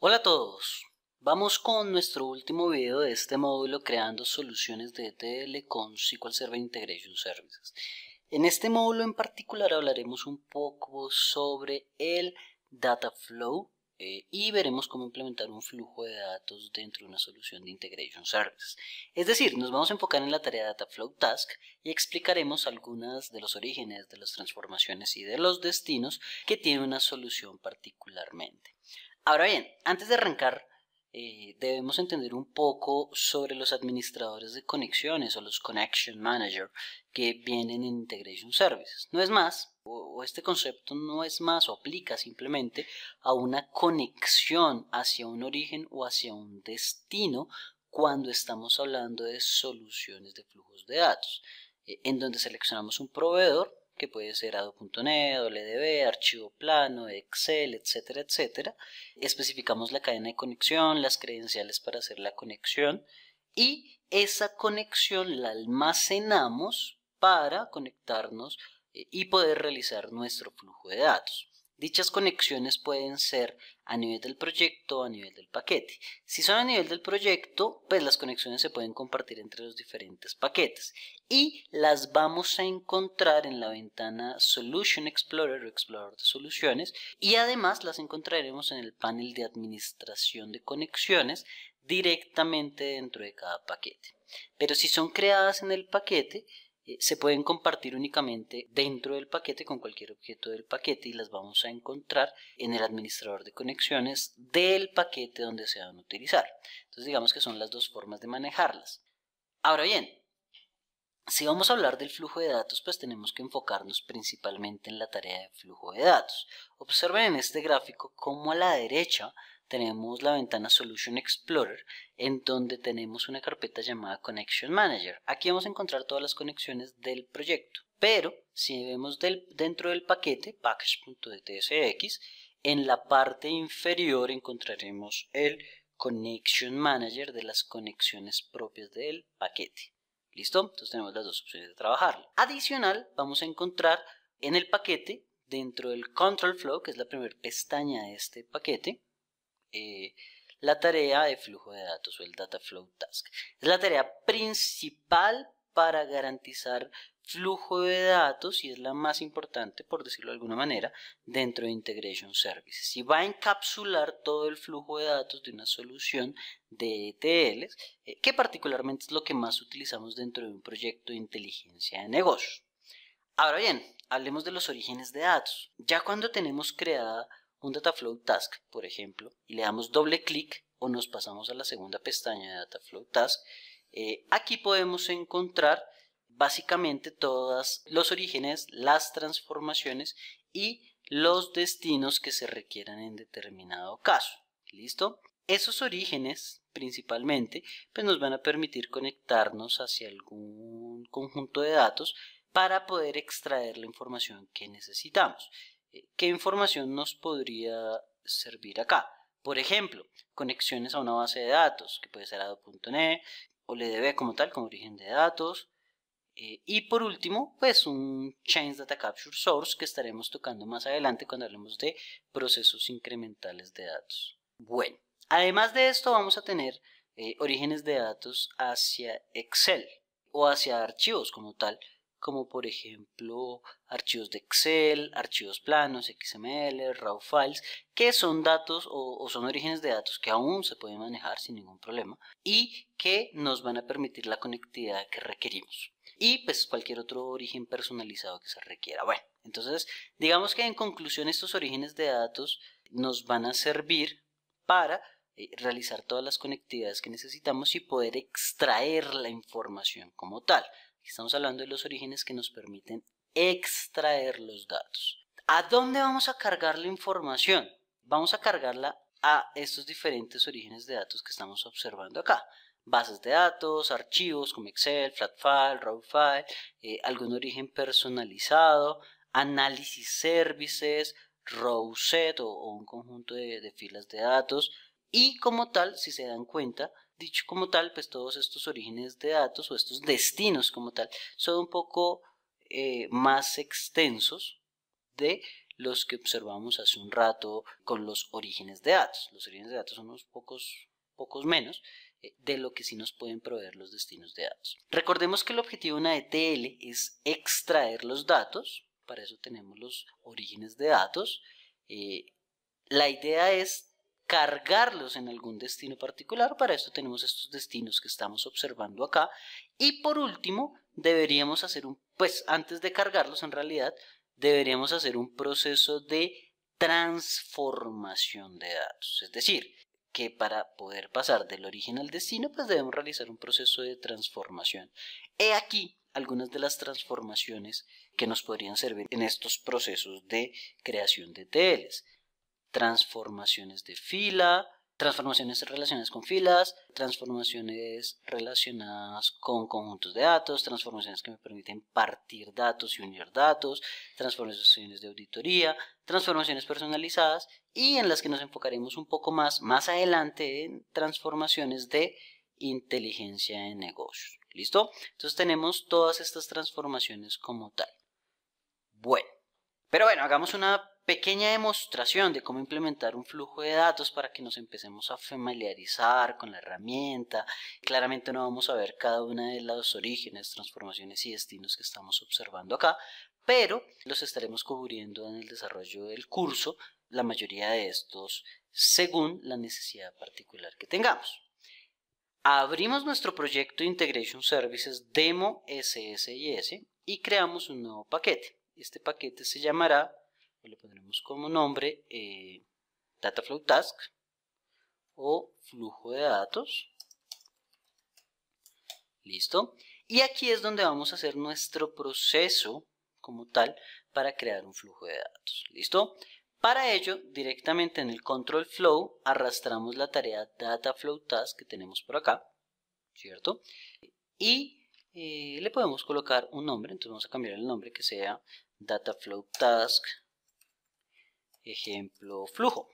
Hola a todos, vamos con nuestro último video de este módulo creando soluciones de ETL con SQL Server Integration Services. En este módulo en particular hablaremos un poco sobre el Data Flow eh, y veremos cómo implementar un flujo de datos dentro de una solución de Integration Services. Es decir, nos vamos a enfocar en la tarea Data Flow Task y explicaremos algunas de los orígenes, de las transformaciones y de los destinos que tiene una solución particularmente. Ahora bien, antes de arrancar, eh, debemos entender un poco sobre los administradores de conexiones o los connection manager que vienen en integration services. No es más, o, este concepto no es más o aplica simplemente a una conexión hacia un origen o hacia un destino cuando estamos hablando de soluciones de flujos de datos, eh, en donde seleccionamos un proveedor que puede ser Ado.NET, LDB, archivo plano, Excel, etcétera, etcétera. Especificamos la cadena de conexión, las credenciales para hacer la conexión y esa conexión la almacenamos para conectarnos eh, y poder realizar nuestro flujo de datos. Dichas conexiones pueden ser a nivel del proyecto o a nivel del paquete. Si son a nivel del proyecto, pues las conexiones se pueden compartir entre los diferentes paquetes y las vamos a encontrar en la ventana Solution Explorer o Explorador de Soluciones y además las encontraremos en el panel de administración de conexiones directamente dentro de cada paquete. Pero si son creadas en el paquete, eh, se pueden compartir únicamente dentro del paquete con cualquier objeto del paquete y las vamos a encontrar en el administrador de conexiones del paquete donde se van a utilizar. Entonces digamos que son las dos formas de manejarlas. Ahora bien, si vamos a hablar del flujo de datos, pues tenemos que enfocarnos principalmente en la tarea de flujo de datos. Observen en este gráfico cómo a la derecha tenemos la ventana Solution Explorer en donde tenemos una carpeta llamada Connection Manager. Aquí vamos a encontrar todas las conexiones del proyecto, pero si vemos del, dentro del paquete package.dtsx, en la parte inferior encontraremos el Connection Manager de las conexiones propias del paquete. ¿Listo? Entonces tenemos las dos opciones de trabajarlo. Adicional, vamos a encontrar en el paquete, dentro del Control Flow, que es la primera pestaña de este paquete, eh, la tarea de flujo de datos o el Data Flow Task. Es la tarea principal para garantizar flujo de datos y es la más importante, por decirlo de alguna manera, dentro de Integration Services. Y va a encapsular todo el flujo de datos de una solución de ETLs, eh, que particularmente es lo que más utilizamos dentro de un proyecto de inteligencia de negocio Ahora bien, hablemos de los orígenes de datos. Ya cuando tenemos creada un Dataflow Task, por ejemplo, y le damos doble clic o nos pasamos a la segunda pestaña de Dataflow Task, eh, aquí podemos encontrar básicamente todos los orígenes, las transformaciones y los destinos que se requieran en determinado caso. ¿Listo? Esos orígenes principalmente pues nos van a permitir conectarnos hacia algún conjunto de datos para poder extraer la información que necesitamos. ¿Qué información nos podría servir acá? Por ejemplo, conexiones a una base de datos, que puede ser ado.net o LDB e como tal, como origen de datos. Eh, y por último, pues un Change Data Capture Source que estaremos tocando más adelante cuando hablemos de procesos incrementales de datos. Bueno, además de esto vamos a tener eh, orígenes de datos hacia Excel o hacia archivos como tal, como por ejemplo archivos de Excel, archivos planos, XML, RAW files, que son datos o, son orígenes de datos que aún se pueden manejar sin ningún problema y que nos van a permitir la conectividad que requerimos. Y pues cualquier otro origen personalizado que se requiera. Bueno, entonces digamos que en conclusión estos orígenes de datos nos van a servir para eh, realizar todas las conectividades que necesitamos y poder extraer la información como tal. Estamos hablando de los orígenes que nos permiten extraer los datos. ¿A dónde vamos a cargar la información? Vamos a cargarla a estos diferentes orígenes de datos que estamos observando acá. Bases de datos, archivos como Excel, Flatfile, RAW eh, algún origen personalizado, análisis services, row o, un conjunto de filas de datos. Y como tal, si se dan cuenta, dicho como tal, pues todos estos orígenes de datos o estos destinos como tal son un poco eh, más extensos de los que observamos hace un rato con los orígenes de datos. Los orígenes de datos son unos pocos, pocos menos eh, de lo que sí nos pueden proveer los destinos de datos. Recordemos que el objetivo de una ETL es extraer los datos, para eso tenemos los orígenes de datos. Eh, la idea es cargarlos en algún destino particular. Para esto tenemos estos destinos que estamos observando acá. Y por último, deberíamos hacer un, pues antes de cargarlos en realidad, deberíamos hacer un proceso de transformación de datos. Es decir, que para poder pasar del origen al destino, pues debemos realizar un proceso de transformación. He aquí algunas de las transformaciones que nos podrían servir en estos procesos de creación de TLs transformaciones de fila, transformaciones relacionadas con filas, transformaciones relacionadas con conjuntos de datos, transformaciones que me permiten partir datos y unir datos, transformaciones de auditoría, transformaciones personalizadas y en las que nos enfocaremos un poco más más adelante en transformaciones de inteligencia de negocios. ¿Listo? Entonces tenemos todas estas transformaciones como tal. Bueno, pero bueno, hagamos una pequeña demostración de cómo implementar un flujo de datos para que nos empecemos a familiarizar con la herramienta. Claramente no vamos a ver cada una de los orígenes, transformaciones y destinos que estamos observando acá, pero los estaremos cubriendo en el desarrollo del curso, la mayoría de estos según la necesidad particular que tengamos. Abrimos nuestro proyecto Integration Services Demo SSIS y creamos un nuevo paquete. Este paquete se llamará le pondremos como nombre eh, Dataflow Task o flujo de datos. Listo. Y aquí es donde vamos a hacer nuestro proceso como tal para crear un flujo de datos. ¿Listo? Para ello, directamente en el control flow arrastramos la tarea data flow task que tenemos por acá, ¿cierto? Y eh, le podemos colocar un nombre, entonces vamos a cambiar el nombre que sea DataFlow task ejemplo, flujo.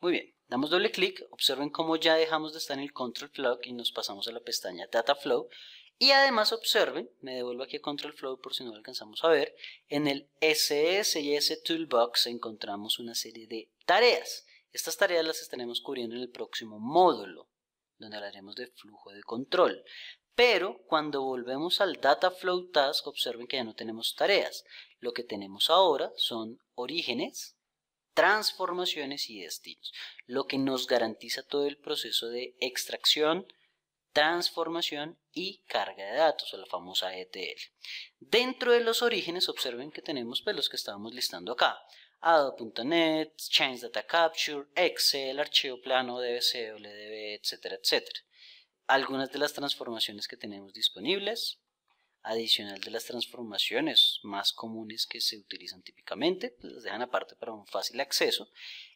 Muy bien, damos doble clic, observen cómo ya dejamos de estar en el Control Flow y nos pasamos a la pestaña Data Flow. Y además observen, me devuelvo aquí a Control Flow por si no lo alcanzamos a ver, en el SSIS Toolbox encontramos una serie de tareas. Estas tareas las estaremos cubriendo en el próximo módulo, donde hablaremos de flujo de control. Pero cuando volvemos al Data Flow Task, observen que ya no tenemos tareas. Lo que tenemos ahora son orígenes, transformaciones y destinos, lo que nos garantiza todo el proceso de extracción, transformación y carga de datos, o la famosa ETL. Dentro de los orígenes, observen que tenemos pues, los que estábamos listando acá. Adobe.net, Change Data Capture, Excel, archivo plano, DBC, WDB, etcétera, etcétera algunas de las transformaciones que tenemos disponibles, adicional de las transformaciones más comunes que se utilizan típicamente, pues, las dejan aparte para un fácil acceso,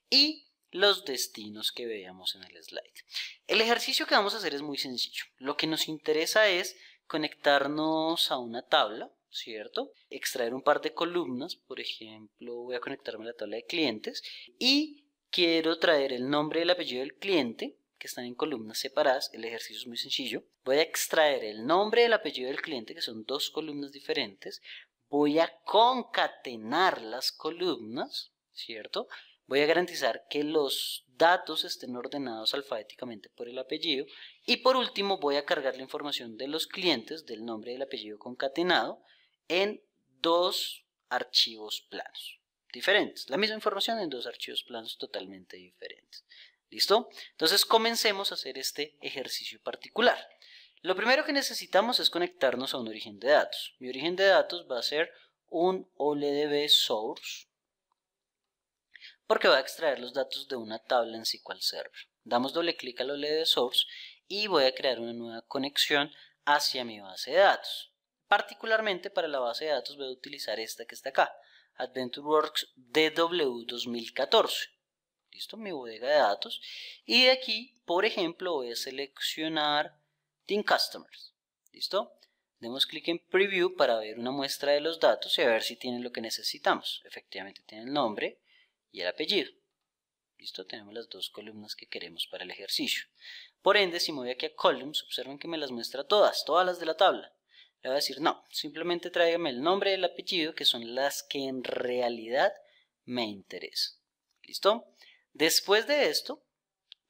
y los destinos que veíamos en el slide. El ejercicio que vamos a hacer es muy sencillo. Lo que nos interesa es conectarnos a una tabla, ¿cierto? Extraer un par de columnas, por ejemplo, voy a conectarme a la tabla de clientes y quiero traer el nombre y el apellido del cliente que están en columnas separadas. El ejercicio es muy sencillo. Voy a extraer el nombre y el apellido del cliente, que son dos columnas diferentes. Voy a concatenar las columnas, ¿cierto? Voy a garantizar que los datos estén ordenados alfabéticamente por el apellido. Y por último, voy a cargar la información de los clientes, del nombre y del apellido concatenado, en dos archivos planos diferentes. La misma información en dos archivos planos totalmente diferentes. ¿Listo? Entonces comencemos a hacer este ejercicio particular. Lo primero que necesitamos es conectarnos a un origen de datos. Mi origen de datos va a ser un OLDB source porque va a extraer los datos de una tabla en SQL Server. Damos doble clic al OLDB source y voy a crear una nueva conexión hacia mi base de datos. Particularmente para la base de datos voy a utilizar esta que está acá, AdventureWorks DW 2014. ¿Listo? Mi bodega de datos. Y de aquí, por ejemplo, voy a seleccionar Team Customers. ¿Listo? Demos clic en Preview para ver una muestra de los datos y a ver si tienen lo que necesitamos. Efectivamente tiene el nombre y el apellido. Listo, tenemos las dos columnas que queremos para el ejercicio. Por ende, si me voy aquí a Columns, observen que me las muestra todas, todas las de la tabla. Le voy a decir, no, simplemente tráigame el nombre y el apellido, que son las que en realidad me interesan. ¿Listo? Después de esto,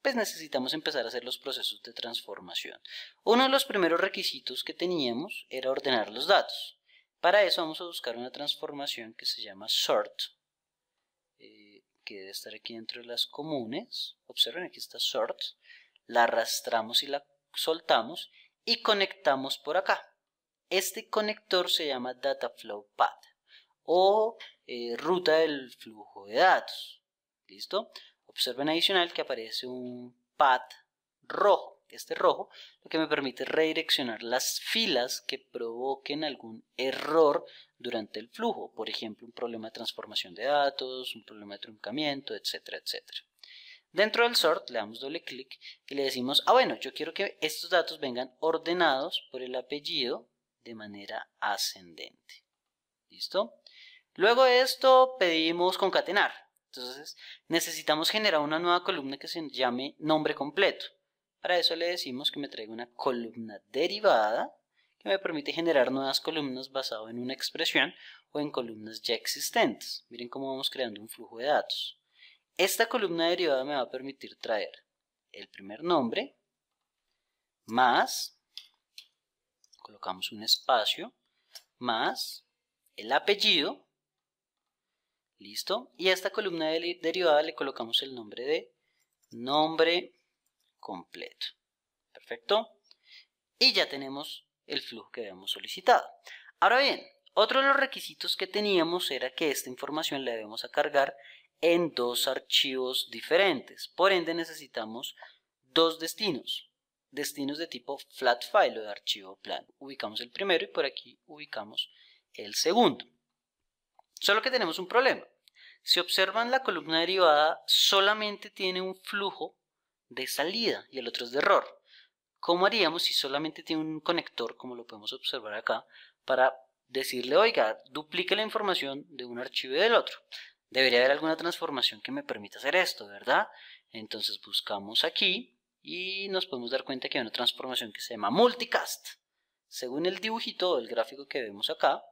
pues necesitamos empezar a hacer los procesos de transformación. Uno de los primeros requisitos que teníamos era ordenar los datos. Para eso vamos a buscar una transformación que se llama sort, eh, que debe estar aquí dentro de las comunes. Observen, aquí está sort. La arrastramos y la soltamos y conectamos por acá. Este conector se llama data flow path o eh, ruta del flujo de datos. ¿Listo? Observen adicional que aparece un pad rojo. Este rojo lo que me permite redireccionar las filas que provoquen algún error durante el flujo. Por ejemplo, un problema de transformación de datos, un problema de truncamiento, etcétera, etcétera. Dentro del sort le damos doble clic y le decimos, ah bueno, yo quiero que estos datos vengan ordenados por el apellido de manera ascendente. ¿Listo? Luego de esto pedimos concatenar. Entonces, necesitamos generar una nueva columna que se llame nombre completo. Para eso le decimos que me traiga una columna derivada que me permite generar nuevas columnas basado en una expresión o en columnas ya existentes. Miren cómo vamos creando un flujo de datos. Esta columna derivada me va a permitir traer el primer nombre más, colocamos un espacio, más el apellido ¿Listo? Y a esta columna derivada le colocamos el nombre de nombre completo. Perfecto. Y ya tenemos el flujo que habíamos solicitado. Ahora bien, otro de los requisitos que teníamos era que esta información la debemos cargar en dos archivos diferentes. Por ende necesitamos dos destinos. Destinos de tipo flat file o de archivo plano. Ubicamos el primero y por aquí ubicamos el segundo. Solo que tenemos un problema. Si observan la columna derivada solamente tiene un flujo de salida y el otro es de error. ¿Cómo haríamos si solamente tiene un conector, como lo podemos observar acá, para decirle, oiga, duplique la información de un archivo y del otro? Debería haber alguna transformación que me permita hacer esto, ¿verdad? Entonces buscamos aquí y nos podemos dar cuenta que hay una transformación que se llama multicast. Según el dibujito, el gráfico que vemos acá,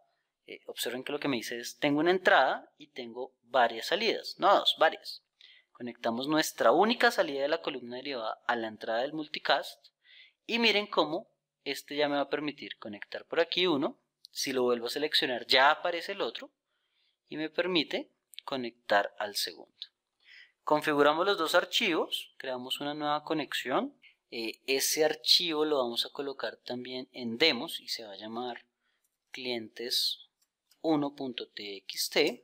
eh, observen que lo que me dice es, tengo una entrada y tengo varias salidas, no dos, varias. Conectamos nuestra única salida de la columna derivada a la entrada del multicast y miren cómo este ya me va a permitir conectar por aquí uno, si lo vuelvo a seleccionar ya aparece el otro y me permite conectar al segundo. Configuramos los dos archivos, creamos una nueva conexión. Eh, ese archivo lo vamos a colocar también en demos y se va a llamar clientes 1.txt.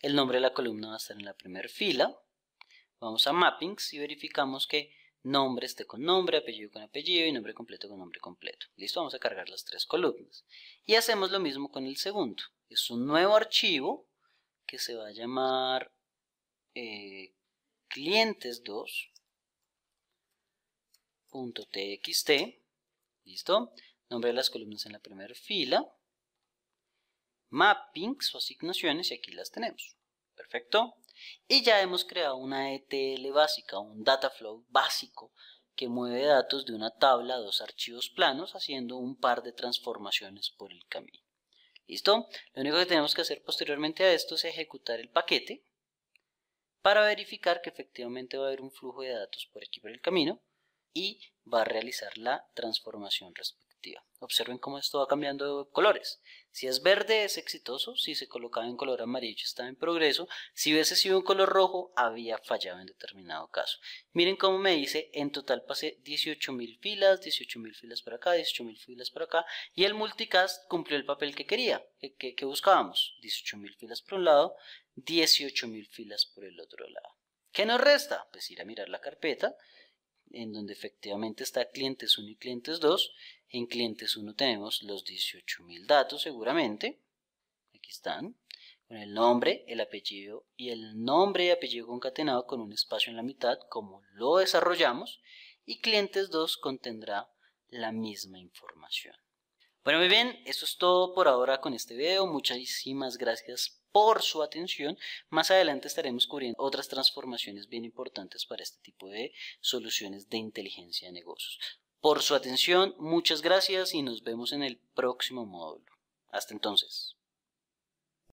El nombre de la columna va a estar en la primera fila. Vamos a mappings y verificamos que nombre esté con nombre, apellido con apellido y nombre completo con nombre completo. Listo, vamos a cargar las tres columnas. Y hacemos lo mismo con el segundo. Es un nuevo archivo que se va a llamar eh, clientes2.txt. Listo, nombre de las columnas en la primera fila mappings o asignaciones y aquí las tenemos. Perfecto. Y ya hemos creado una ETL básica, un data flow básico que mueve datos de una tabla a dos archivos planos haciendo un par de transformaciones por el camino. ¿Listo? Lo único que tenemos que hacer posteriormente a esto es ejecutar el paquete para verificar que efectivamente va a haber un flujo de datos por aquí por el camino y va a realizar la transformación respectiva. Observen cómo esto va cambiando de colores. Si es verde es exitoso, si se colocaba en color amarillo estaba en progreso, si hubiese sido un color rojo había fallado en determinado caso. Miren cómo me dice, en total pasé 18.000 filas, 18.000 filas para acá, 18.000 filas por acá, y el multicast cumplió el papel que quería, que, que buscábamos. 18.000 filas por un lado, 18.000 filas por el otro lado. ¿Qué nos resta? Pues ir a mirar la carpeta en donde efectivamente está clientes 1 y clientes 2 en clientes 1 tenemos los 18.000 datos seguramente. Aquí están. Con el nombre, el apellido y el nombre y apellido concatenado con un espacio en la mitad como lo desarrollamos. Y clientes 2 contendrá la misma información. Bueno, muy bien, eso es todo por ahora con este video. Muchísimas gracias por su atención. Más adelante estaremos cubriendo otras transformaciones bien importantes para este tipo de soluciones de inteligencia de negocios por su atención. Muchas gracias y nos vemos en el próximo módulo. Hasta entonces.